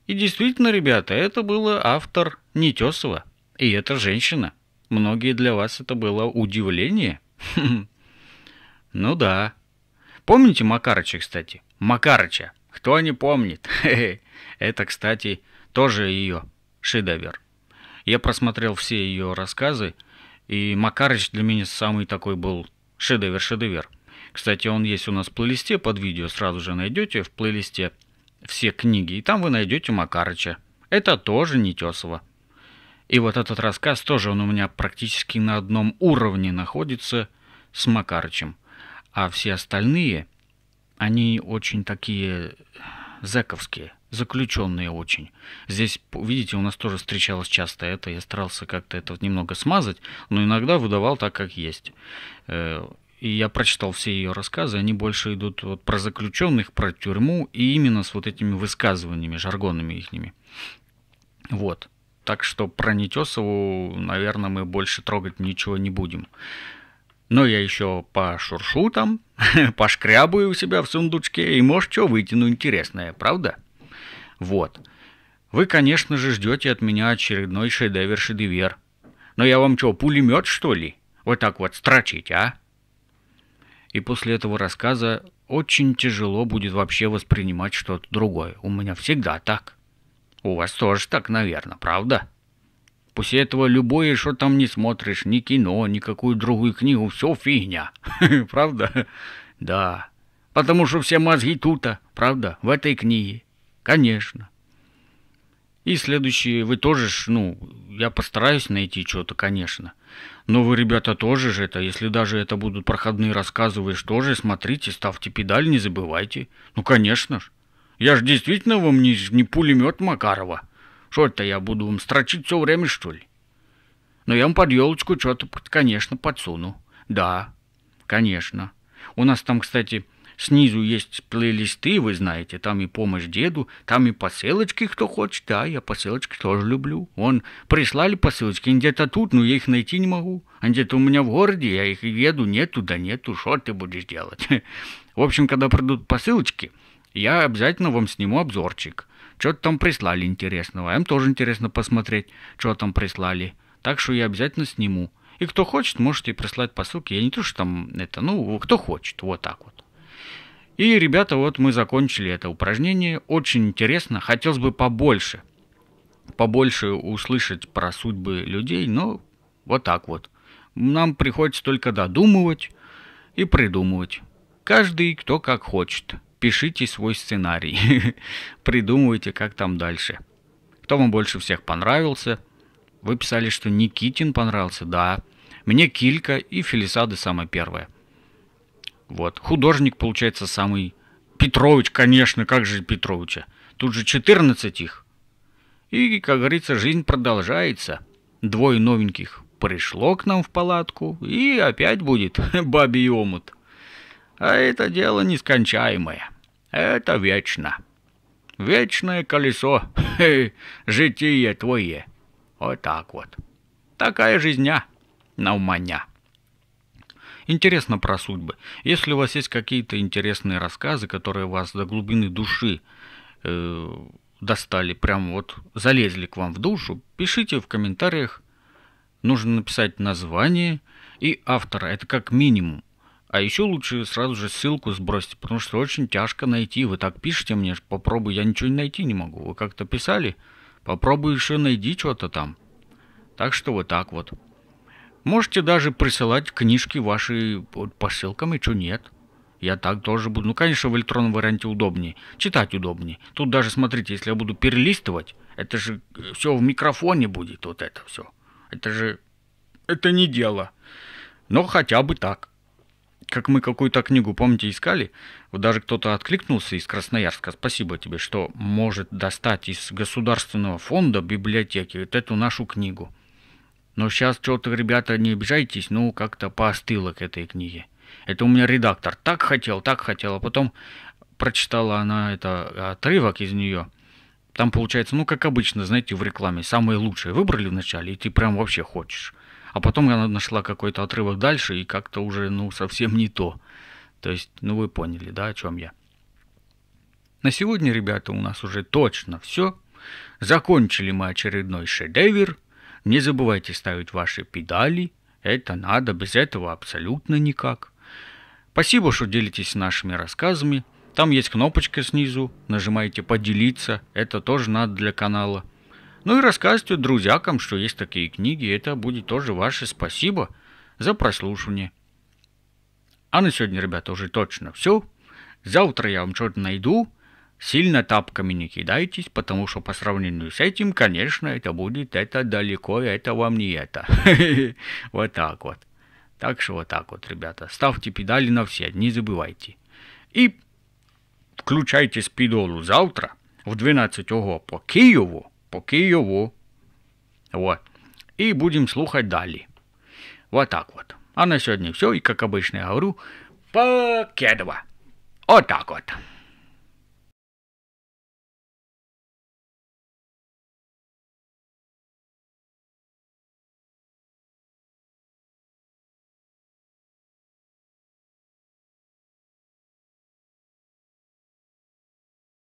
И действительно, ребята, это было автор Нетесова. И это женщина. Многие для вас это было удивление. Ну да. Помните Макарыча, кстати? Макарыча. Кто не помнит? Это, кстати, тоже ее шедевр. Я просмотрел все ее рассказы, и Макарыч для меня самый такой был шедевр-шедевр. Кстати, он есть у нас в плейлисте под видео, сразу же найдете в плейлисте все книги, и там вы найдете Макарыча. Это тоже не И вот этот рассказ тоже он у меня практически на одном уровне находится с Макарычем. А все остальные – они очень такие зэковские, заключенные очень. Здесь, видите, у нас тоже встречалось часто это, я старался как-то это немного смазать, но иногда выдавал так, как есть. Э, и я прочитал все ее рассказы, они больше идут вот про заключенных, про тюрьму, и именно с вот этими высказываниями, жаргонами ихними. Вот. Так что про Нетесову, наверное, мы больше трогать ничего не будем. Но я еще пошуршу там, пошкрябаю у себя в сундучке, и может что вытяну интересное, правда? Вот. Вы, конечно же, ждете от меня очередной шедевр-шедевер. Но я вам что, пулемет, что ли? Вот так вот строчить, а? И после этого рассказа очень тяжело будет вообще воспринимать что-то другое. У меня всегда так. У вас тоже так, наверное, правда? После этого любое, что там не смотришь, ни кино, никакую другую книгу, все фигня. Правда? Да. Потому что все мозги тута, правда, в этой книге. Конечно. И следующие вы тоже, ж, ну, я постараюсь найти что-то, конечно. Но вы, ребята, тоже же это, если даже это будут проходные рассказы, вы что же, смотрите, ставьте педаль, не забывайте. Ну, конечно ж. Я же действительно вам не, не пулемет Макарова. Что это я буду вам строчить все время, что ли? Но я вам под елочку что-то, конечно, подсуну. Да, конечно. У нас там, кстати, снизу есть плейлисты, вы знаете, там и помощь деду, там и посылочки, кто хочет. Да, я посылочки тоже люблю. Вон, прислали посылочки, они где-то тут, но я их найти не могу. Они где-то у меня в городе, я их еду, нету, да нету, что ты будешь делать? В общем, когда придут посылочки, я обязательно вам сниму обзорчик. Что-то там прислали интересного. Им тоже интересно посмотреть, что там прислали. Так что я обязательно сниму. И кто хочет, можете прислать по ссылке. Я не то, что там это, ну, кто хочет, вот так вот. И, ребята, вот мы закончили это упражнение. Очень интересно. Хотелось бы побольше, побольше услышать про судьбы людей, но вот так вот. Нам приходится только додумывать и придумывать. Каждый кто как хочет пишите свой сценарий, придумывайте, как там дальше. Кто вам больше всех понравился? Вы писали, что Никитин понравился, да. Мне Килька и Фелисады самое первое. Вот. Художник, получается, самый... Петрович, конечно, как же Петровича? Тут же 14 их. И, как говорится, жизнь продолжается. Двое новеньких пришло к нам в палатку, и опять будет бабий омут. А это дело нескончаемое. Это вечно. Вечное колесо, житие твое. Вот так вот. Такая жизня на уманя. Интересно про судьбы. Если у вас есть какие-то интересные рассказы, которые вас до глубины души э, достали, прям вот залезли к вам в душу, пишите в комментариях. Нужно написать название и автора. Это как минимум. А еще лучше сразу же ссылку сбросьте, потому что очень тяжко найти. Вы так пишете мне, попробуй, я ничего не найти не могу. Вы как-то писали, попробуй еще найди что-то там. Так что вот так вот. Можете даже присылать книжки ваши по ссылкам, и что нет. Я так тоже буду. Ну, конечно, в электронном варианте удобнее. Читать удобнее. Тут даже, смотрите, если я буду перелистывать, это же э, все в микрофоне будет, вот это все. Это же... Это не дело. Но хотя бы так как мы какую-то книгу, помните, искали, вот даже кто-то откликнулся из Красноярска, спасибо тебе, что может достать из государственного фонда библиотеки вот эту нашу книгу. Но сейчас что-то, ребята, не обижайтесь, ну как-то поостыло к этой книге. Это у меня редактор так хотел, так хотел, а потом прочитала она это отрывок из нее. Там получается, ну как обычно, знаете, в рекламе, самые лучшие выбрали вначале, и ты прям вообще хочешь. А потом я нашла какой-то отрывок дальше, и как-то уже, ну, совсем не то. То есть, ну, вы поняли, да, о чем я. На сегодня, ребята, у нас уже точно все. Закончили мы очередной шедевр. Не забывайте ставить ваши педали. Это надо, без этого абсолютно никак. Спасибо, что делитесь нашими рассказами. Там есть кнопочка снизу, нажимаете «Поделиться», это тоже надо для канала – ну и рассказывайте друзьякам, что есть такие книги, это будет тоже ваше спасибо за прослушивание. А на сегодня, ребята, уже точно все. Завтра я вам что-то найду. Сильно тапками не кидайтесь, потому что по сравнению с этим, конечно, это будет это далеко, это вам не это. Вот так вот. Так что вот так вот, ребята. Ставьте педали на все, не забывайте. И включайте спидолу завтра в 12 по Киеву по Києву. Вот. И будем слухать далее. Вот так вот. А на сегодня все. И как обычно я говорю, покедова. Вот так вот.